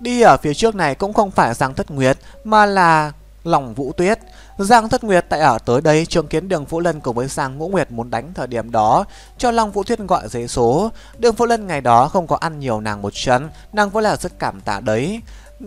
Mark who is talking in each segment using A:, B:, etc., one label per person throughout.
A: Đi ở phía trước này cũng không phải Giang Thất Nguyệt mà là lòng Vũ Tuyết. Giang Thất Nguyệt tại ở tới đây chứng kiến Đường Vũ Lân cùng với Giang Ngũ Nguyệt muốn đánh thời điểm đó cho Long Vũ Tuyết gọi giấy số. Đường Vũ Lân ngày đó không có ăn nhiều nàng một chân, nàng vẫn là rất cảm tạ đấy.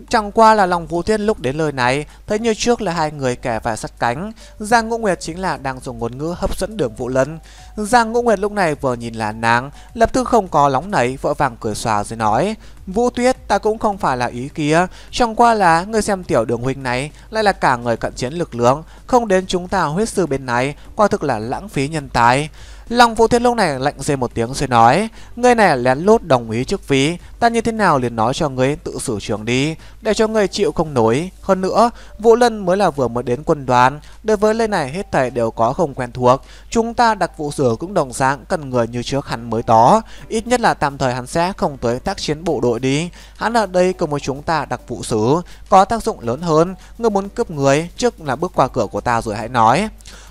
A: Chẳng qua là lòng Vũ Thiên lúc đến lời này, thấy như trước là hai người kẻ và sắt cánh. Giang Ngũ Nguyệt chính là đang dùng ngôn ngữ hấp dẫn đường Vũ Lân. Giang Ngũ Nguyệt lúc này vừa nhìn là nàng, lập tức không có lóng nảy, vội vàng cười xòa rồi nói. Vũ Tuyết, ta cũng không phải là ý kia. Chẳng qua là người xem tiểu đường huynh này lại là cả người cận chiến lực lượng, không đến chúng ta huyết sư bên này, quả thực là lãng phí nhân tài. Lòng Vũ Thiên lúc này lạnh dê một tiếng rồi nói người này lén lút đồng ý trước phí Ta như thế nào liền nói cho người tự xử trường đi Để cho người chịu không nổi Hơn nữa Vũ Lân mới là vừa mới đến quân đoàn Đối với nơi này hết thảy đều có không quen thuộc Chúng ta đặc vụ sửa cũng đồng dạng Cần người như trước hắn mới đó Ít nhất là tạm thời hắn sẽ không tới tác chiến bộ đội đi Hắn ở đây cùng với chúng ta đặc vụ sứ Có tác dụng lớn hơn Ngươi muốn cướp người Trước là bước qua cửa của ta rồi hãy nói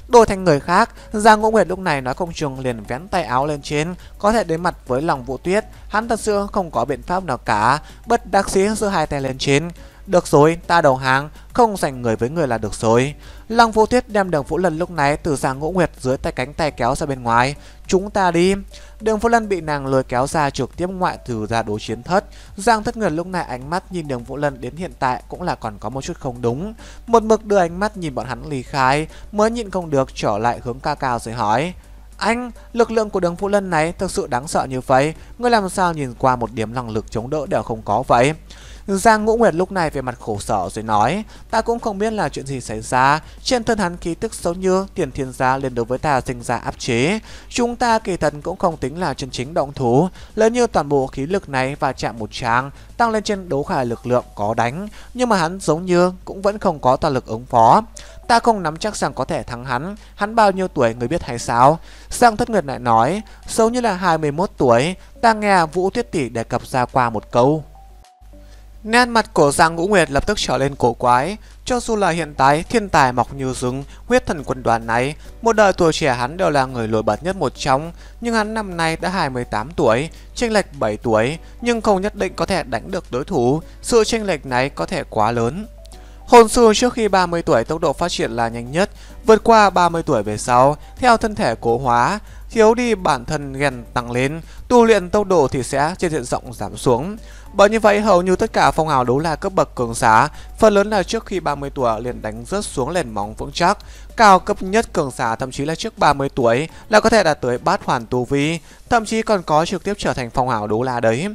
A: đổi thành người khác giang ngũ nguyệt lúc này nói không chừng liền vén tay áo lên trên có thể đến mặt với lòng vũ tuyết hắn thật sự không có biện pháp nào cả bất đắc sĩ giữa hai tay lên trên được rồi, ta đầu hàng, không giành người với người là được rồi. Lòng Vũ Tuyết đem đường Vũ Lần lúc này từ giang ngũ nguyệt dưới tay cánh tay kéo ra bên ngoài, Chúng ta đi. Đường Vũ Lân bị nàng lôi kéo ra trực tiếp ngoại trừ ra đối chiến thất. Giang Thất Nguyệt lúc này ánh mắt nhìn đường Vũ Lân đến hiện tại cũng là còn có một chút không đúng. Một mực đưa ánh mắt nhìn bọn hắn lì khai, mới nhịn không được trở lại hướng ca cao rồi hỏi. Anh, lực lượng của đường Vũ Lân này thực sự đáng sợ như vậy, ngươi làm sao nhìn qua một điểm năng lực chống đỡ đều không có vậy? Giang Ngũ Nguyệt lúc này về mặt khổ sở rồi nói, ta cũng không biết là chuyện gì xảy ra, trên thân hắn khí tức xấu như tiền thiên gia lên đối với ta sinh ra áp chế. Chúng ta kỳ thần cũng không tính là chân chính động thủ, lớn như toàn bộ khí lực này và chạm một tràng, tăng lên trên đấu khả lực lượng có đánh, nhưng mà hắn giống như cũng vẫn không có toàn lực ứng phó. Ta không nắm chắc rằng có thể thắng hắn, hắn bao nhiêu tuổi người biết hay sao? Giang Thất Nguyệt lại nói, xấu như là 21 tuổi, ta nghe Vũ Tuyết Tỷ đề cập ra qua một câu. Nét mặt của Giang Ngũ Nguyệt lập tức trở lên cổ quái. Cho dù là hiện tại thiên tài mọc như rừng, huyết thần quân đoàn này, một đời tuổi trẻ hắn đều là người nổi bật nhất một trong, nhưng hắn năm nay đã 28 tuổi, chênh lệch 7 tuổi, nhưng không nhất định có thể đánh được đối thủ, sự chênh lệch này có thể quá lớn. Hồn sư trước khi 30 tuổi tốc độ phát triển là nhanh nhất, vượt qua 30 tuổi về sau, theo thân thể cố hóa, thiếu đi bản thân ghen tăng lên, tu luyện tốc độ thì sẽ trên diện rộng giảm xuống. Bởi như vậy, hầu như tất cả phong hào đấu la cấp bậc cường giả phần lớn là trước khi 30 tuổi liền đánh rớt xuống nền móng vững chắc. Cao cấp nhất cường giả thậm chí là trước 30 tuổi là có thể đạt tới bát hoàn tu vi, thậm chí còn có trực tiếp trở thành phong hào đấu la đấy.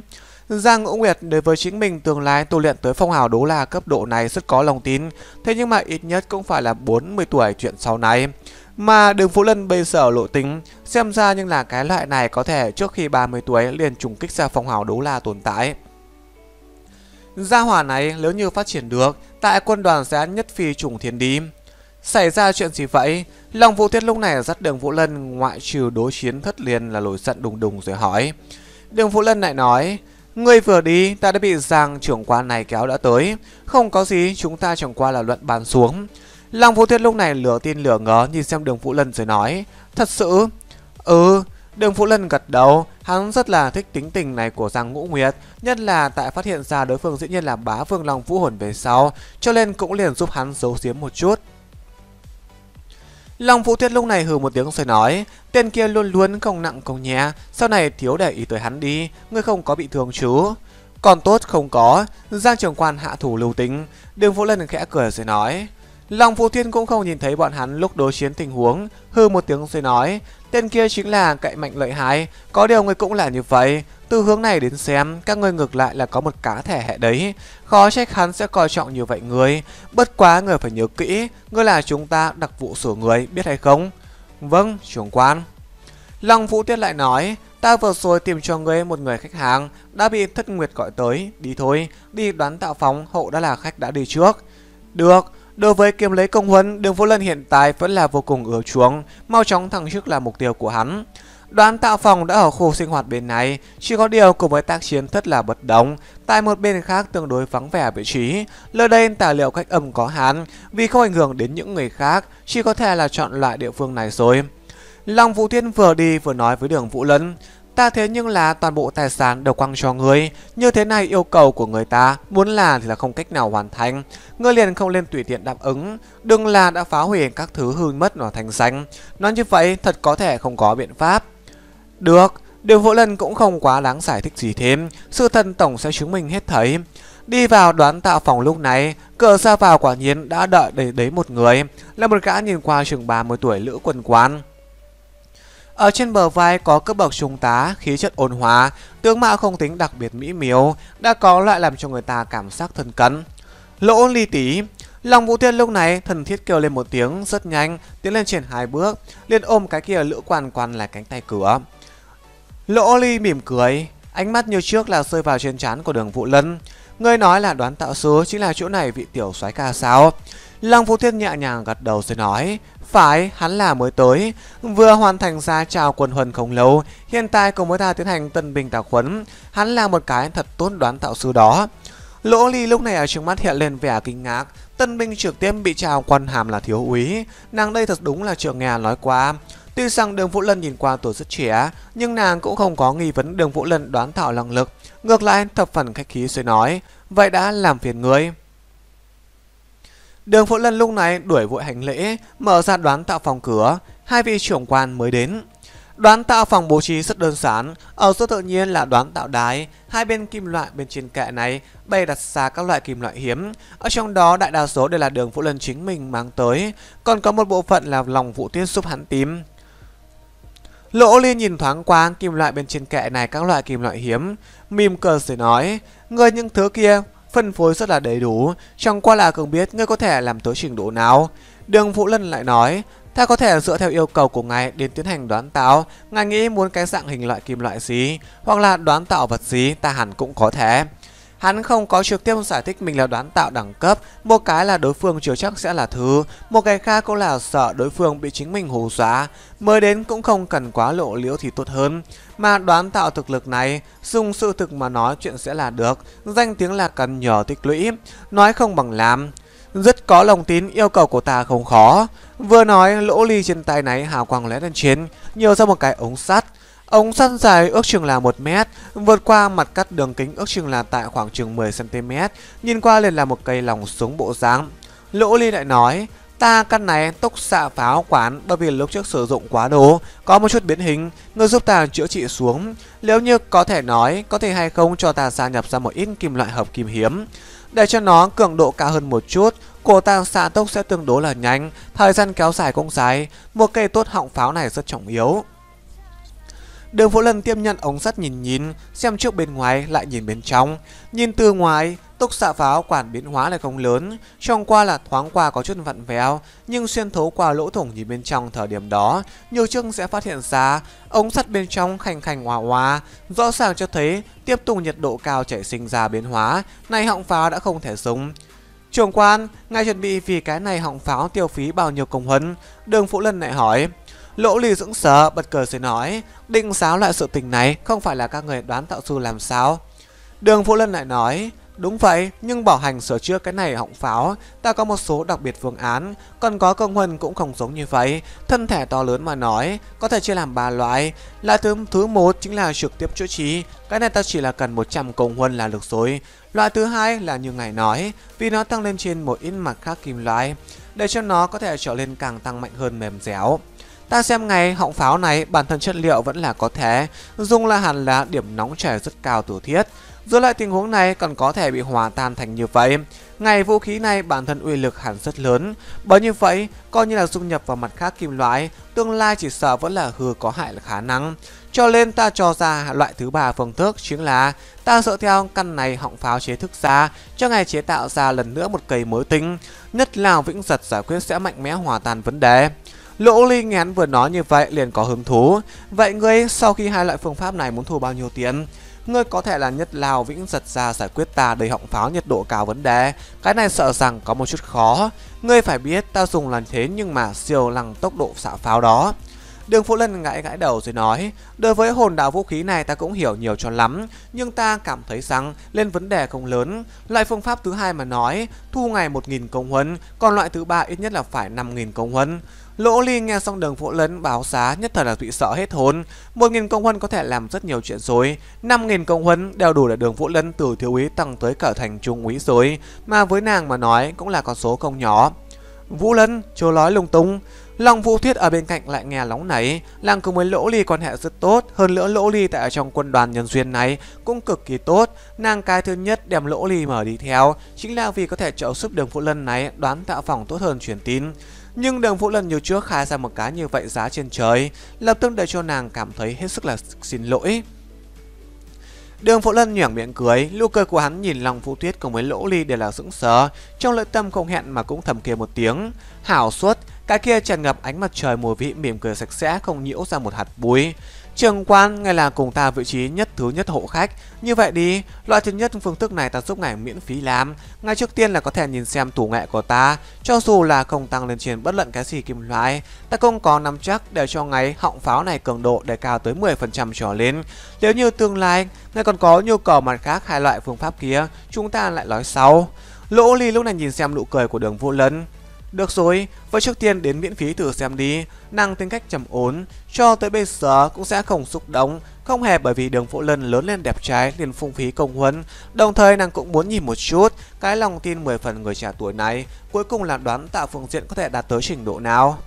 A: Giang Ngũ Nguyệt đối với chính mình tương lai tu luyện tới phong hào đấu la cấp độ này rất có lòng tin, thế nhưng mà ít nhất cũng phải là 40 tuổi chuyện sau này. Mà đường Phú Lân bây giờ lộ tính, xem ra nhưng là cái loại này có thể trước khi 30 tuổi liền trùng kích ra phong hào đấu la tồn tại. Gia hỏa này nếu như phát triển được, tại quân đoàn sẽ nhất phi trùng thiên đi. Xảy ra chuyện gì vậy? Lòng Vũ thiết lúc này dắt đường Vũ Lân ngoại trừ đối chiến thất liền là lồi giận đùng đùng rồi hỏi. Đường Vũ Lân lại nói, người vừa đi, ta đã bị giang trưởng quan này kéo đã tới. Không có gì, chúng ta chẳng qua là luận bàn xuống. Lòng Vũ thiết lúc này lửa tin lửa ngớ nhìn xem đường Vũ Lân rồi nói, Thật sự? Ừ, Đường Vũ Lân gật đầu, hắn rất là thích tính tình này của Giang Ngũ Nguyệt, nhất là tại phát hiện ra đối phương dĩ nhiên là bá vương long vũ hồn về sau, cho nên cũng liền giúp hắn giấu giếm một chút. Long Vũ Tuyết lúc này hừ một tiếng rồi nói, tên kia luôn luôn không nặng không nhẹ, sau này thiếu để ý tới hắn đi, ngươi không có bị thương chứ. Còn tốt không có, Giang Trường Quan hạ thủ lưu tính, đường Vũ Lân khẽ cười rồi nói, lòng Phù Thiên cũng không nhìn thấy bọn hắn lúc đối chiến tình huống, hư một tiếng rồi nói, tên kia chính là cậy mạnh lợi hại, có điều người cũng là như vậy, từ hướng này đến xem, các ngươi ngược lại là có một cá thể hệ đấy, khó trách hắn sẽ coi trọng như vậy người, bất quá người phải nhớ kỹ, ngươi là chúng ta đặc vụ sửa người, biết hay không? Vâng, trưởng quan. lòng Vũ Tiết lại nói, ta vừa rồi tìm cho ngươi một người khách hàng, đã bị Thất Nguyệt gọi tới, đi thôi, đi đoán tạo phóng, hậu đã là khách đã đi trước. Được, Đối với kiếm lấy công huấn, Đường Vũ Lân hiện tại vẫn là vô cùng ứa chuống, mau chóng thăng chức là mục tiêu của hắn. Đoàn tạo phòng đã ở khu sinh hoạt bên này, chỉ có điều cùng với tác chiến rất là bất đồng, tại một bên khác tương đối vắng vẻ vị trí. lơ đây tài liệu cách âm có hạn, vì không ảnh hưởng đến những người khác, chỉ có thể là chọn loại địa phương này rồi. Long Vũ Thiên vừa đi vừa nói với đường Vũ Lân, Ta thế nhưng là toàn bộ tài sản đều quăng cho ngươi Như thế này yêu cầu của người ta Muốn là thì là không cách nào hoàn thành Ngươi liền không lên tùy tiện đáp ứng Đừng là đã phá hủy các thứ hư mất nó thành danh Nói như vậy thật có thể không có biện pháp Được Điều vỗ lần cũng không quá đáng giải thích gì thêm Sự thân tổng sẽ chứng minh hết thấy Đi vào đoán tạo phòng lúc này Cửa ra vào quả nhiên đã đợi để đấy một người Là một gã nhìn qua chừng 30 tuổi lữ quân quán ở trên bờ vai có cấp bậc trung tá, khí chất ôn hòa, tướng mạo không tính đặc biệt mỹ miều, đã có loại làm cho người ta cảm giác thân cận. Lỗ ly tí Lòng Vũ Tiên lúc này thần thiết kêu lên một tiếng rất nhanh, tiến lên trên hai bước, liền ôm cái kia lữ quan quan là cánh tay cửa. Lỗ ly mỉm cười, ánh mắt như trước là rơi vào trên trán của đường Vũ Lân. Ngươi nói là đoán tạo số chính là chỗ này vị tiểu soái ca sao? Lăng Phú Thiết nhẹ nhàng gật đầu rồi nói Phải, hắn là mới tới Vừa hoàn thành ra chào quân huân không lâu Hiện tại cùng với ta tiến hành tân binh tạo khuấn Hắn là một cái thật tốt đoán tạo sư đó Lỗ ly lúc này ở trước mắt hiện lên vẻ kinh ngạc Tân binh trực tiếp bị chào quân hàm là thiếu úy Nàng đây thật đúng là trường nghe nói qua Tuy rằng Đường Vũ Lân nhìn qua tuổi rất trẻ, nhưng nàng cũng không có nghi vấn Đường Vũ Lân đoán thảo năng lực. Ngược lại, thập phần khách khí rồi nói, vậy đã làm phiền ngươi. Đường phụ Lân lúc này đuổi vội hành lễ, mở ra đoán tạo phòng cửa, hai vị trưởng quan mới đến. Đoán tạo phòng bố trí rất đơn giản, ở giữa tự nhiên là đoán tạo đái, hai bên kim loại bên trên kệ này bày đặt xa các loại kim loại hiếm, ở trong đó đại đa số đều là đường phụ Lân chính mình mang tới, còn có một bộ phận là lòng Vũ Tuyết giúp hắn tím Lỗ Liên nhìn thoáng qua kim loại bên trên kệ này các loại kim loại hiếm, mỉm cười rồi nói, người những thứ kia phân phối rất là đầy đủ, chẳng qua là cường biết ngươi có thể làm tới trình độ nào. Đường Vũ Lân lại nói, ta có thể dựa theo yêu cầu của ngài đến tiến hành đoán tạo, ngài nghĩ muốn cái dạng hình loại kim loại gì, hoặc là đoán tạo vật gì ta hẳn cũng có thể. Hắn không có trực tiếp giải thích mình là đoán tạo đẳng cấp, một cái là đối phương chưa chắc sẽ là thứ, một cái khác cũng là sợ đối phương bị chính mình hù dọa, mới đến cũng không cần quá lộ liễu thì tốt hơn. Mà đoán tạo thực lực này, dùng sự thực mà nói chuyện sẽ là được, danh tiếng là cần nhờ tích lũy, nói không bằng làm. Rất có lòng tin yêu cầu của ta không khó Vừa nói lỗ ly trên tay này hào quang lẽ lên trên Nhiều ra một cái ống sắt Ống săn dài ước chừng là 1 mét, vượt qua mặt cắt đường kính ước chừng là tại khoảng chừng 10cm, nhìn qua liền là một cây lòng súng bộ dáng. Lỗ Ly lại nói, ta căn này tốc xạ pháo quán bởi vì lúc trước sử dụng quá đồ, có một chút biến hình, người giúp ta chữa trị xuống. Nếu như có thể nói, có thể hay không cho ta gia nhập ra một ít kim loại hợp kim hiếm. Để cho nó cường độ cao hơn một chút, cổ ta xạ tốc sẽ tương đối là nhanh, thời gian kéo dài cũng dài, một cây tốt họng pháo này rất trọng yếu. Đường Vũ Lân tiêm nhận ống sắt nhìn nhìn, xem trước bên ngoài lại nhìn bên trong. Nhìn từ ngoài, tốc xạ pháo quản biến hóa lại không lớn, trong qua là thoáng qua có chút vặn vẹo nhưng xuyên thấu qua lỗ thủng nhìn bên trong thời điểm đó, nhiều chương sẽ phát hiện ra ống sắt bên trong khành khành hòa hòa, rõ ràng cho thấy tiếp tục nhiệt độ cao chảy sinh ra biến hóa, này họng pháo đã không thể dùng. Trường quan, ngài chuẩn bị vì cái này họng pháo tiêu phí bao nhiêu công huấn, đường Vũ Lân lại hỏi. Lỗ lì dưỡng sờ bật cười rồi nói Định sáo lại sự tình này Không phải là các người đoán tạo sư làm sao Đường Vũ Lân lại nói Đúng vậy, nhưng bảo hành sửa chữa cái này hỏng pháo, ta có một số đặc biệt phương án, còn có công huân cũng không giống như vậy. Thân thể to lớn mà nói, có thể chia làm ba loại. Loại thứ thứ một chính là trực tiếp chữa trí cái này ta chỉ là cần 100 công huân là được rồi. Loại thứ hai là như ngài nói, vì nó tăng lên trên một ít mặt khác kim loại, để cho nó có thể trở lên càng tăng mạnh hơn mềm dẻo. Ta xem ngày họng pháo này bản thân chất liệu vẫn là có thể, dùng là hẳn là điểm nóng trẻ rất cao tử thiết. Dưới lại tình huống này còn có thể bị hòa tan thành như vậy. Ngày vũ khí này bản thân uy lực hẳn rất lớn, bởi như vậy coi như là dung nhập vào mặt khác kim loại, tương lai chỉ sợ vẫn là hư có hại là khả năng. Cho nên ta cho ra loại thứ ba phương thức chính là ta dựa theo căn này họng pháo chế thức ra cho ngày chế tạo ra lần nữa một cây mới tinh, nhất là vĩnh giật giải quyết sẽ mạnh mẽ hòa tan vấn đề. Lỗ Ly nghe hắn vừa nói như vậy liền có hứng thú. Vậy ngươi sau khi hai loại phương pháp này muốn thu bao nhiêu tiền? Ngươi có thể là nhất lao vĩnh giật ra giải quyết ta đầy họng pháo nhiệt độ cao vấn đề. Cái này sợ rằng có một chút khó. Ngươi phải biết ta dùng là thế nhưng mà siêu lăng tốc độ xạ pháo đó. Đường Phú Lân gãi gãi đầu rồi nói, đối với hồn đạo vũ khí này ta cũng hiểu nhiều cho lắm, nhưng ta cảm thấy rằng lên vấn đề không lớn. Loại phương pháp thứ hai mà nói, thu ngày 1.000 công huấn còn loại thứ ba ít nhất là phải 5.000 công huấn. Lỗ Ly nghe xong đường phỗ lấn báo giá nhất thời là thụy sợ hết hồn. Một nghìn công huân có thể làm rất nhiều chuyện dối. Năm nghìn công huân đều đủ để đường phỗ lấn từ thiếu úy tăng tới cả thành trung úy rồi. Mà với nàng mà nói cũng là con số không nhỏ. Vũ Lân chớ nói lung tung. Lòng Vũ Thuyết ở bên cạnh lại nghe lóng nảy, làng cùng với Lỗ Ly quan hệ rất tốt, hơn nữa Lỗ Ly tại ở trong quân đoàn nhân duyên này cũng cực kỳ tốt, nàng cái thứ nhất đem Lỗ Ly mở đi theo, chính là vì có thể trợ giúp đường phụ lân này đoán tạo phòng tốt hơn truyền tin. Nhưng đường Vũ lần nhiều trước khai ra một cá như vậy giá trên trời, lập tức để cho nàng cảm thấy hết sức là xin lỗi. Đường Phổ Lân nhoảng miệng cười, lưu cười của hắn nhìn lòng Vũ Tuyết cùng với Lỗ Ly đều là sững sờ, trong lưỡi tâm không hẹn mà cũng thầm kia một tiếng, hảo suất, cái kia tràn ngập ánh mặt trời mùa vị mỉm cười sạch sẽ không nhiễu ra một hạt bụi. Trường quan ngay là cùng ta vị trí nhất thứ nhất hộ khách. Như vậy đi, loại thứ nhất phương thức này ta giúp ngài miễn phí làm. Ngay trước tiên là có thể nhìn xem thủ nghệ của ta, cho dù là không tăng lên trên bất luận cái gì kim loại. Ta cũng có nắm chắc để cho ngài họng pháo này cường độ để cao tới 10% trở lên. Nếu như tương lai, ngay còn có nhu cầu mặt khác hai loại phương pháp kia, chúng ta lại nói sau. Lỗ Ly lúc này nhìn xem nụ cười của đường vũ lân, được rồi, vậy trước tiên đến miễn phí thử xem đi, năng tính cách trầm ổn, cho tới bây giờ cũng sẽ không xúc động, không hề bởi vì đường phổ lân lớn lên đẹp trai liền phung phí công huấn, đồng thời nàng cũng muốn nhìn một chút cái lòng tin 10 phần người trẻ tuổi này cuối cùng là đoán tạo phương diện có thể đạt tới trình độ nào.